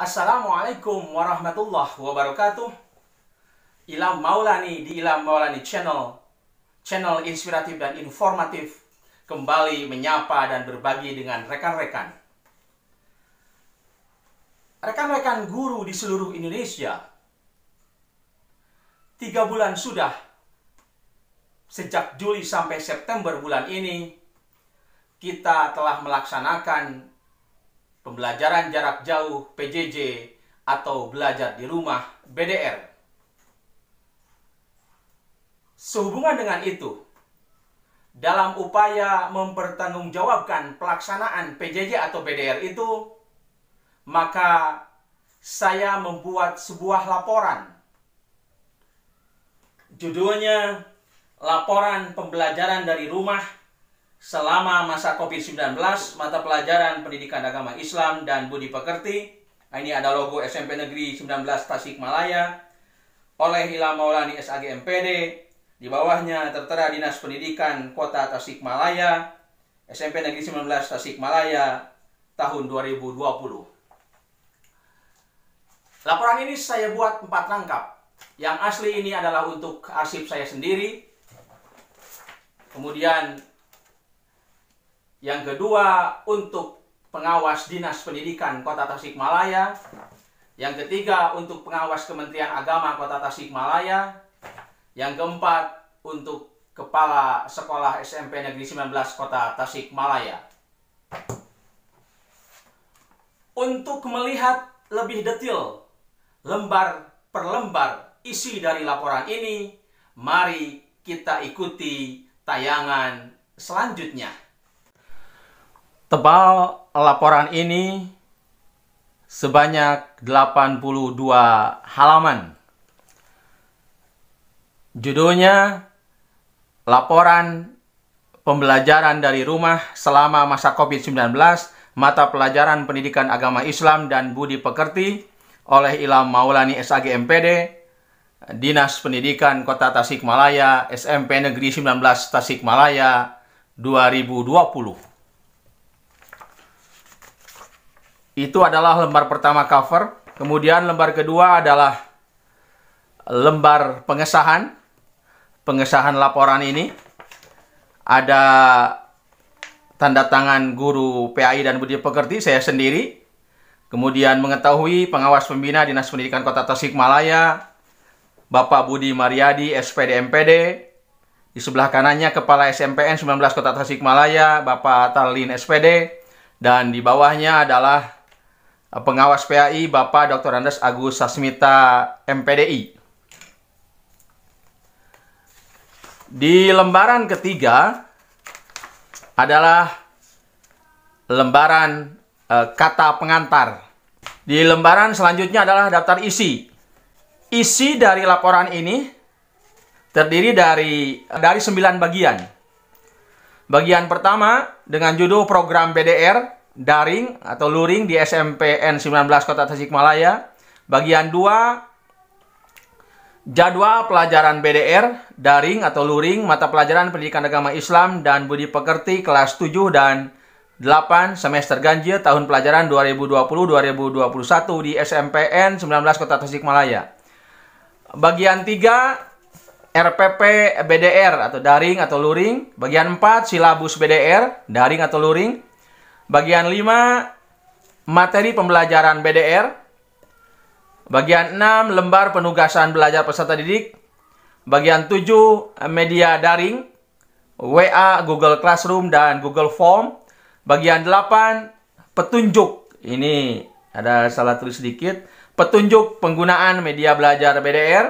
Assalamualaikum warahmatullahi wabarakatuh. Ilham Maulani di Ilham Maulani Channel, channel inspiratif dan informatif, kembali menyapa dan berbagi dengan rekan-rekan. Rekan-rekan guru di seluruh Indonesia, tiga bulan sudah, sejak Juli sampai September bulan ini, kita telah melaksanakan pembelajaran jarak jauh PJJ, atau belajar di rumah BDR. Sehubungan dengan itu, dalam upaya mempertanggungjawabkan pelaksanaan PJJ atau BDR itu, maka saya membuat sebuah laporan. Judulnya Laporan Pembelajaran dari Rumah selama masa COVID-19 mata pelajaran pendidikan agama Islam dan budi pekerti. Nah ini ada logo SMP Negeri 19 Tasikmalaya oleh Ilham Maulani SAG MPD. Di bawahnya tertera Dinas Pendidikan Kota Tasikmalaya, SMP Negeri 19 Tasikmalaya tahun 2020. Laporan ini saya buat empat rangkap. Yang asli ini adalah untuk arsip saya sendiri. Kemudian yang kedua untuk pengawas Dinas Pendidikan Kota Tasikmalaya. Yang ketiga untuk pengawas Kementerian Agama Kota Tasikmalaya. Yang keempat untuk Kepala Sekolah SMP Negeri 19 Kota Tasikmalaya. Untuk melihat lebih detail lembar per lembar isi dari laporan ini, mari kita ikuti tayangan selanjutnya. Tebal laporan ini sebanyak 82 halaman. Judulnya Laporan Pembelajaran dari Rumah Selama Masa COVID-19 Mata Pelajaran Pendidikan Agama Islam dan Budi Pekerti oleh Ilham Maulani SAG MPD Dinas Pendidikan Kota Tasikmalaya SMP Negeri 19 Tasikmalaya 2020. Itu adalah lembar pertama cover. Kemudian lembar kedua adalah lembar pengesahan. Pengesahan laporan ini ada tanda tangan guru PAI dan Budi Pekerti saya sendiri. Kemudian mengetahui pengawas pembina Dinas Pendidikan Kota Tasikmalaya, Bapak Budi Mariadi, SPD MPD. Di sebelah kanannya Kepala SMPN 19 Kota Tasikmalaya, Bapak Talin SPD. Dan di bawahnya adalah Pengawas PAI Bapak Dr. Andes Agus Sasmita MPDI. Di lembaran ketiga adalah lembaran e, kata pengantar. Di lembaran selanjutnya adalah daftar isi. Isi dari laporan ini terdiri dari dari 9 bagian. Bagian pertama dengan judul program BDR daring atau luring di SMPN 19 Kota Tasikmalaya. Bagian 2 jadwal pelajaran BDR daring atau luring mata pelajaran pendidikan agama Islam dan budi pekerti kelas 7 dan 8 semester ganjil tahun pelajaran 2020-2021 di SMPN 19 Kota Tasikmalaya. Bagian 3 RPP BDR atau daring atau luring. Bagian 4 silabus BDR daring atau luring. Bagian 5 materi pembelajaran BDR. Bagian 6 lembar penugasan belajar peserta didik. Bagian 7 media daring WA, Google Classroom dan Google Form. Bagian 8 petunjuk. Ini ada salah tulis sedikit. Petunjuk penggunaan media belajar BDR.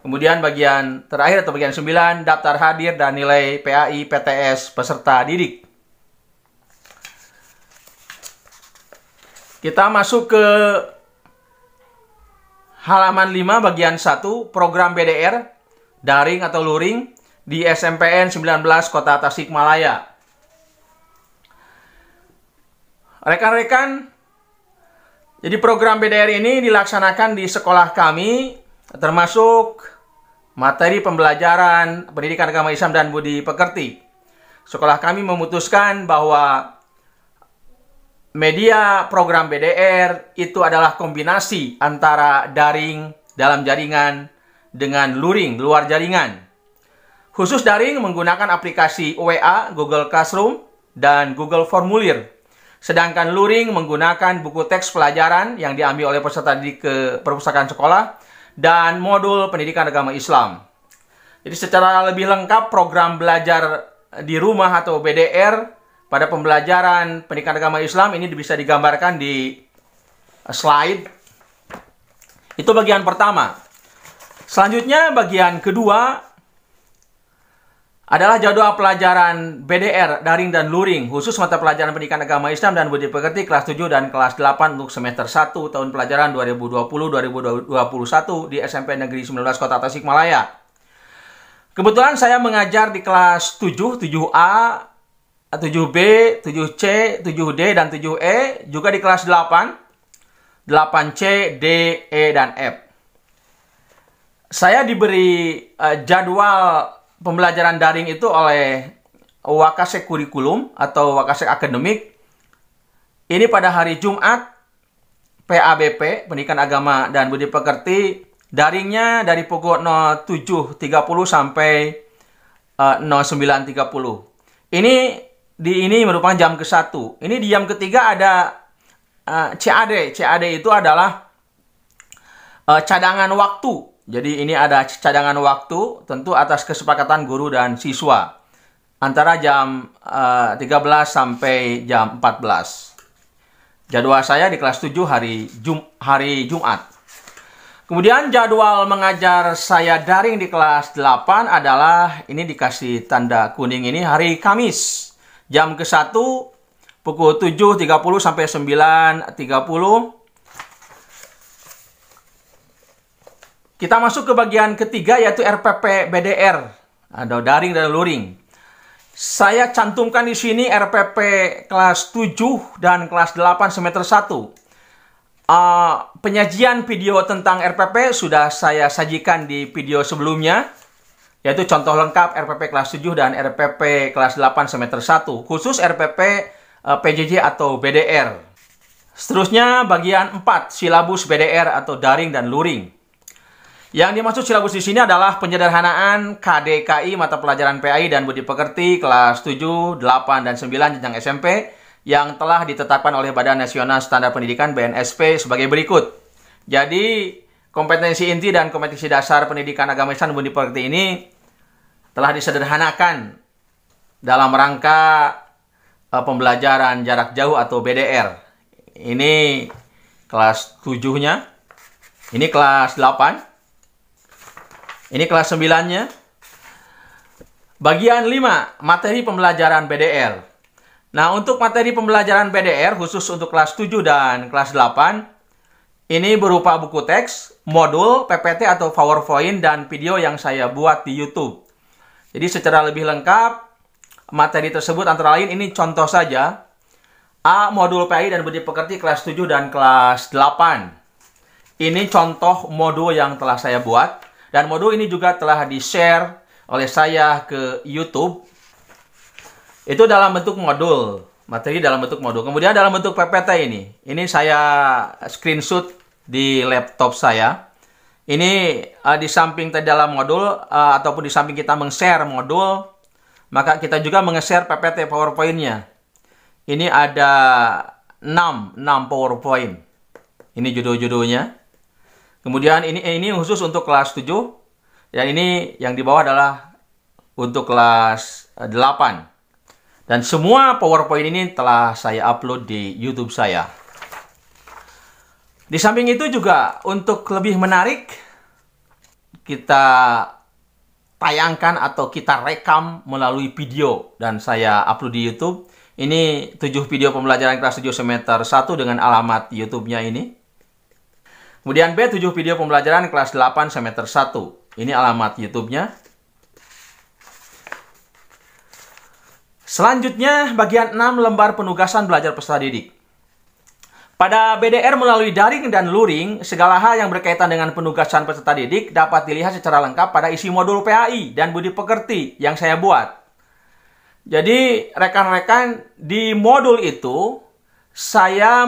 Kemudian bagian terakhir atau bagian 9 daftar hadir dan nilai PAI PTS peserta didik. Kita masuk ke halaman 5 bagian 1 program BDR daring atau luring di SMPN 19 Kota Tasikmalaya. Rekan-rekan, jadi program BDR ini dilaksanakan di sekolah kami termasuk materi pembelajaran pendidikan agama Islam dan budi pekerti. Sekolah kami memutuskan bahwa Media program BDR itu adalah kombinasi antara daring dalam jaringan dengan luring luar jaringan. Khusus daring menggunakan aplikasi WA, Google Classroom, dan Google Formulir. Sedangkan luring menggunakan buku teks pelajaran yang diambil oleh peserta di ke perpustakaan sekolah dan modul pendidikan agama Islam. Jadi secara lebih lengkap program belajar di rumah atau BDR pada pembelajaran pendidikan agama Islam ini bisa digambarkan di slide. Itu bagian pertama. Selanjutnya bagian kedua adalah jadwal pelajaran BDR, daring dan luring, khusus mata pelajaran pendidikan agama Islam dan budi pekerti kelas 7 dan kelas 8 untuk semester 1 tahun pelajaran 2020-2021 di SMP Negeri 19 Kota Tasikmalaya. Kebetulan saya mengajar di kelas 7, 7A, 7B, 7C, 7D, dan 7E. Juga di kelas 8, 8C, D, E, dan F. Saya diberi uh, jadwal pembelajaran daring itu oleh Wakasek Kurikulum atau Wakasek Akademik. Ini pada hari Jumat, PABP, Pendidikan Agama dan Budi Pekerti, daringnya dari pukul 07.30 sampai eh, uh, 09.30. Ini di ini merupakan jam ke-1. Ini di jam ketiga ada uh, eh, CAD. CAD itu adalah uh, cadangan waktu. Jadi ini ada cadangan waktu tentu atas kesepakatan guru dan siswa antara jam uh, eh, 13 sampai jam 14. Jadwal saya di kelas 7 hari Jum hari Jumat. Kemudian jadwal mengajar saya daring di kelas 8 adalah ini dikasih tanda kuning ini hari Kamis jam ke-1 pukul 7.30 sampai 9.30. Kita masuk ke bagian ketiga yaitu RPP BDR atau nah, daring dan luring. Saya cantumkan di sini RPP kelas 7 dan kelas 8 semester 1. Uh, ah, penyajian video tentang RPP sudah saya sajikan di video sebelumnya yaitu contoh lengkap RPP kelas 7 dan RPP kelas 8 semester 1, khusus RPP PJJ eh, atau BDR. Seterusnya bagian 4, silabus BDR atau daring dan luring. Yang dimaksud silabus di sini adalah penyederhanaan KDKI mata pelajaran PAI dan budi pekerti kelas 7, 8, dan 9 jenjang SMP yang telah ditetapkan oleh Badan Nasional Standar Pendidikan BNSP sebagai berikut. Jadi Kompetensi inti dan kompetensi dasar pendidikan agama Islam Budi Pekerti ini telah disederhanakan dalam rangka uh, pembelajaran jarak jauh atau BDR. Ini kelas tujuhnya, Ini kelas 8. Ini kelas 9-nya. Bagian 5, materi pembelajaran BDR. Nah, untuk materi pembelajaran BDR khusus untuk kelas 7 dan kelas 8 ini berupa buku teks, modul, PPT atau PowerPoint, dan video yang saya buat di YouTube. Jadi secara lebih lengkap, materi tersebut antara lain ini contoh saja. A. Modul PI dan Budi Pekerti kelas 7 dan kelas 8. Ini contoh modul yang telah saya buat. Dan modul ini juga telah di-share oleh saya ke YouTube. Itu dalam bentuk modul materi dalam bentuk modul. Kemudian dalam bentuk PPT ini, ini saya screenshot di laptop saya. Ini uh, di samping di dalam modul uh, ataupun di samping kita meng-share modul, maka kita juga meng-share PPT PowerPoint-nya. Ini ada 6, 6 PowerPoint. Ini judul-judulnya. Kemudian ini eh, ini khusus untuk kelas 7 dan ini yang di bawah adalah untuk kelas 8. Dan semua PowerPoint ini telah saya upload di YouTube saya. Di samping itu juga untuk lebih menarik kita tayangkan atau kita rekam melalui video dan saya upload di YouTube. Ini 7 video pembelajaran kelas 7 semester 1 dengan alamat YouTube-nya ini. Kemudian B 7 video pembelajaran kelas 8 semester 1. Ini alamat YouTube-nya. Selanjutnya bagian 6 lembar penugasan belajar peserta didik. Pada BDR melalui daring dan luring, segala hal yang berkaitan dengan penugasan peserta didik dapat dilihat secara lengkap pada isi modul PAI dan budi pekerti yang saya buat. Jadi, rekan-rekan, di modul itu saya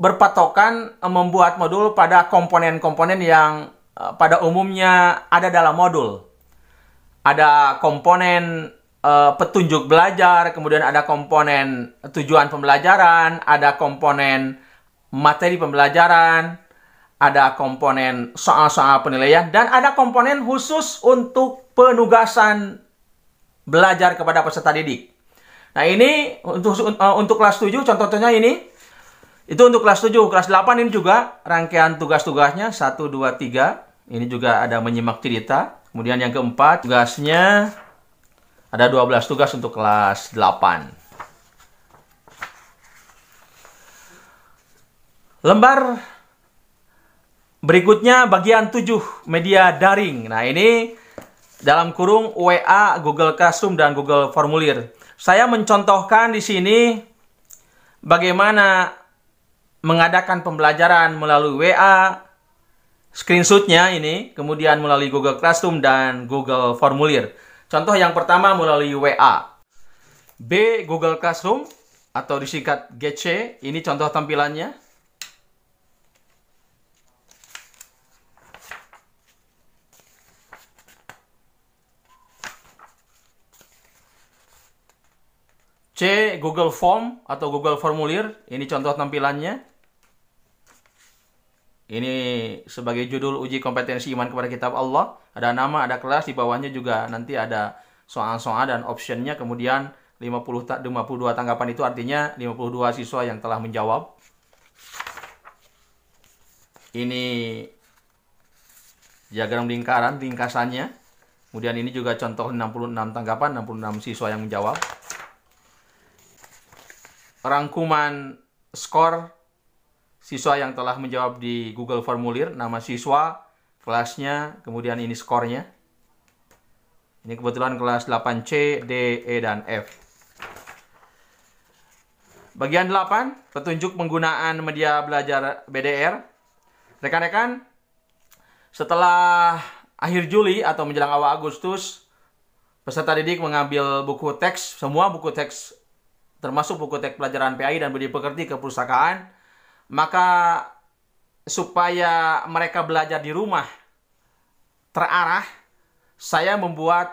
berpatokan membuat modul pada komponen-komponen yang eh, pada umumnya ada dalam modul. Ada komponen uh, petunjuk belajar, kemudian ada komponen tujuan pembelajaran, ada komponen materi pembelajaran, ada komponen soal-soal penilaian, dan ada komponen khusus untuk penugasan belajar kepada peserta didik. Nah ini untuk eh, untuk kelas 7 contohnya ini itu untuk kelas 7, kelas 8 ini juga rangkaian tugas-tugasnya 1 2 3. Ini juga ada menyimak cerita. Kemudian yang keempat tugasnya ada 12 tugas untuk kelas 8. Lembar berikutnya bagian 7 media daring. Nah, ini dalam kurung WA, Google Classroom dan Google Formulir. Saya mencontohkan di sini bagaimana mengadakan pembelajaran melalui WA, screenshotnya ini, kemudian melalui Google Classroom dan Google Formulir. Contoh yang pertama melalui WA. B. Google Classroom atau disingkat GC. Ini contoh tampilannya. C. Google Form atau Google Formulir. Ini contoh tampilannya. Ini sebagai judul uji kompetensi iman kepada kitab Allah. Ada nama, ada kelas, di bawahnya juga nanti ada soal-soal dan optionnya. Kemudian 50 52 tanggapan itu artinya 52 siswa yang telah menjawab. Ini diagram lingkaran, ringkasannya. Kemudian ini juga contoh 66 tanggapan, 66 siswa yang menjawab. Rangkuman skor siswa yang telah menjawab di Google Formulir, nama siswa, kelasnya, kemudian ini skornya. Ini kebetulan kelas 8C, D, E, dan F. Bagian 8, petunjuk penggunaan media belajar BDR. Rekan-rekan, setelah akhir Juli atau menjelang awal Agustus, peserta didik mengambil buku teks, semua buku teks termasuk buku teks pelajaran PAI dan budi pekerti ke perusahaan, maka supaya mereka belajar di rumah terarah, saya membuat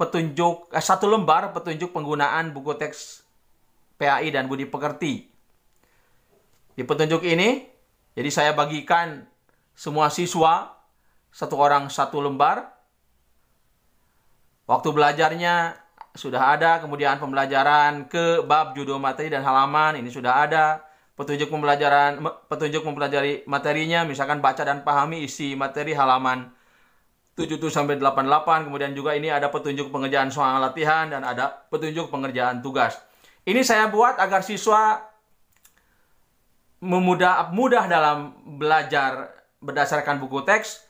petunjuk eh, satu lembar petunjuk penggunaan buku teks PAI dan Budi Pekerti. Di petunjuk ini, jadi saya bagikan semua siswa satu orang satu lembar. Waktu belajarnya sudah ada, kemudian pembelajaran ke bab judul materi dan halaman ini sudah ada petunjuk pembelajaran petunjuk mempelajari materinya misalkan baca dan pahami isi materi halaman 77 sampai 88 kemudian juga ini ada petunjuk pengerjaan soal latihan dan ada petunjuk pengerjaan tugas. Ini saya buat agar siswa memudah mudah dalam belajar berdasarkan buku teks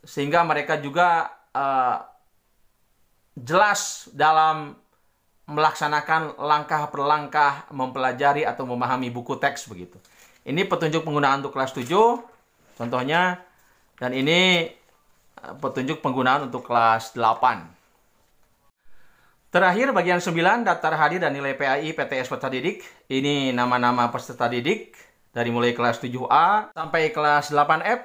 sehingga mereka juga uh, jelas dalam melaksanakan langkah per langkah mempelajari atau memahami buku teks begitu. Ini petunjuk penggunaan untuk kelas 7 contohnya dan ini eh, petunjuk penggunaan untuk kelas 8. Terakhir bagian 9 daftar hadir dan nilai PAI PTS peserta didik. Ini nama-nama peserta didik dari mulai kelas 7A sampai kelas 8F.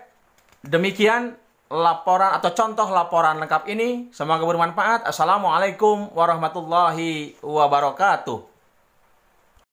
Demikian laporan atau contoh laporan lengkap ini. Semoga bermanfaat. Assalamualaikum warahmatullahi wabarakatuh.